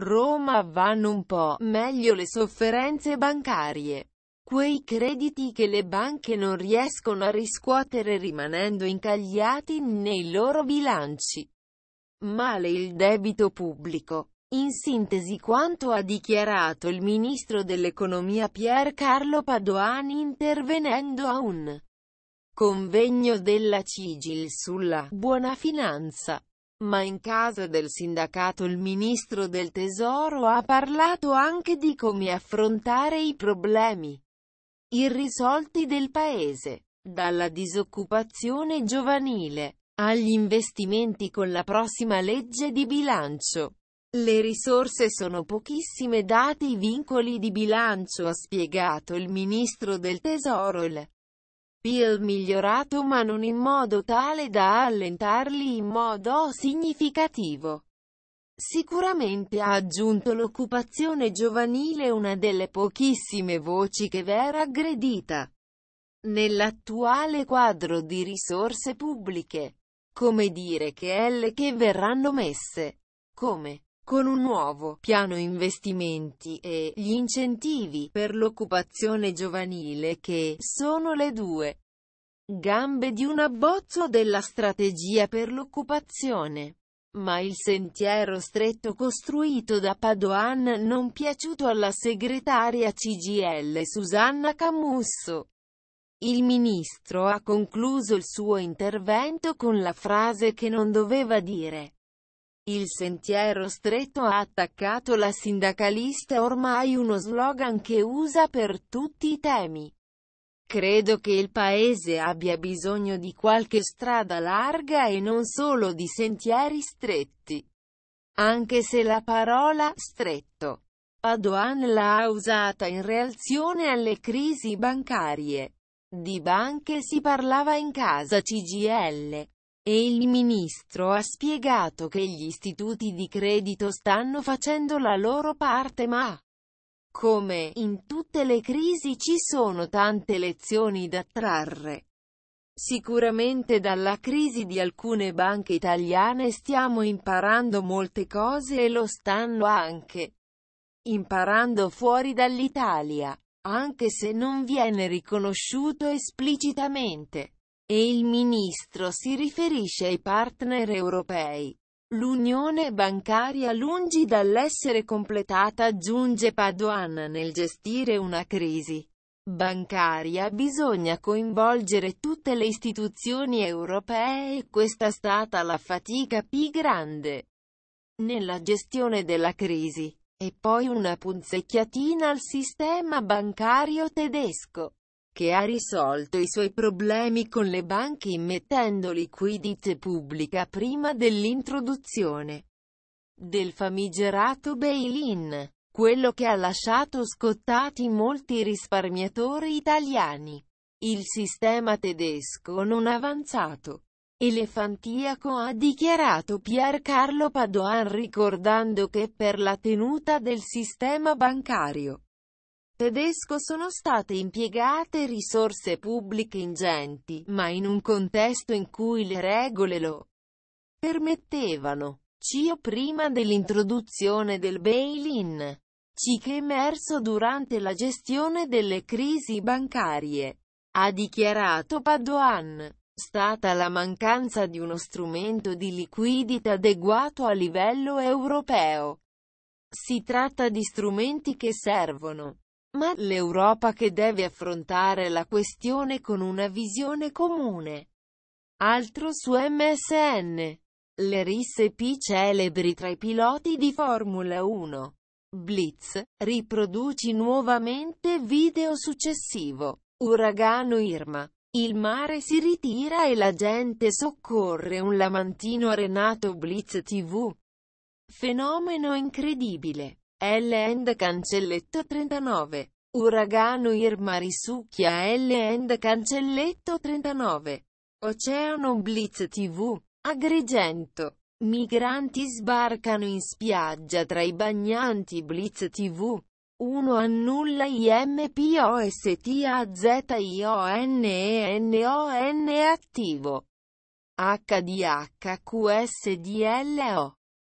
Roma vanno un po' meglio le sofferenze bancarie. Quei crediti che le banche non riescono a riscuotere rimanendo incagliati nei loro bilanci. Male il debito pubblico. In sintesi quanto ha dichiarato il ministro dell'economia Pier Carlo Padoani intervenendo a un convegno della Cigil sulla buona finanza. Ma in casa del sindacato il ministro del tesoro ha parlato anche di come affrontare i problemi irrisolti del paese, dalla disoccupazione giovanile agli investimenti con la prossima legge di bilancio. Le risorse sono pochissime dati i vincoli di bilancio ha spiegato il ministro del tesoro il PIL migliorato ma non in modo tale da allentarli in modo significativo. Sicuramente ha aggiunto l'occupazione giovanile una delle pochissime voci che verrà aggredita nell'attuale quadro di risorse pubbliche. Come dire che L che verranno messe. Come? con un nuovo piano investimenti e gli incentivi per l'occupazione giovanile che sono le due gambe di un abbozzo della strategia per l'occupazione. Ma il sentiero stretto costruito da Padoan non piaciuto alla segretaria CGL Susanna Camusso. Il ministro ha concluso il suo intervento con la frase che non doveva dire. Il sentiero stretto ha attaccato la sindacalista ormai uno slogan che usa per tutti i temi. Credo che il paese abbia bisogno di qualche strada larga e non solo di sentieri stretti. Anche se la parola stretto Padoan l'ha usata in reazione alle crisi bancarie. Di banche si parlava in casa CGL. E il ministro ha spiegato che gli istituti di credito stanno facendo la loro parte ma, come in tutte le crisi ci sono tante lezioni da trarre. Sicuramente dalla crisi di alcune banche italiane stiamo imparando molte cose e lo stanno anche imparando fuori dall'Italia, anche se non viene riconosciuto esplicitamente. E il ministro si riferisce ai partner europei. L'unione bancaria lungi dall'essere completata aggiunge Padoan nel gestire una crisi bancaria bisogna coinvolgere tutte le istituzioni europee e questa è stata la fatica più grande nella gestione della crisi. E poi una punzecchiatina al sistema bancario tedesco che ha risolto i suoi problemi con le banche immettendo liquidità pubblica prima dell'introduzione del famigerato bail-in, quello che ha lasciato scottati molti risparmiatori italiani. Il sistema tedesco non avanzato. Elefantiaco ha dichiarato Piercarlo Padoan ricordando che per la tenuta del sistema bancario tedesco sono state impiegate risorse pubbliche ingenti, ma in un contesto in cui le regole lo permettevano. Cio prima dell'introduzione del bail-in. CIC emerso durante la gestione delle crisi bancarie. Ha dichiarato Padoan. Stata la mancanza di uno strumento di liquidità adeguato a livello europeo. Si tratta di strumenti che servono ma l'Europa che deve affrontare la questione con una visione comune. Altro su MSN. Le risse P celebri tra i piloti di Formula 1. Blitz, riproduci nuovamente video successivo. Uragano Irma. Il mare si ritira e la gente soccorre un lamantino a Renato Blitz TV. Fenomeno incredibile. L. Cancelletto 39. Uragano Irma risucchia L. Cancelletto 39. Oceano Blitz TV. Agrigento. Migranti sbarcano in spiaggia tra i bagnanti Blitz TV. 1 annulla IMPOSTAZIONENON attivo. HDHQSDLO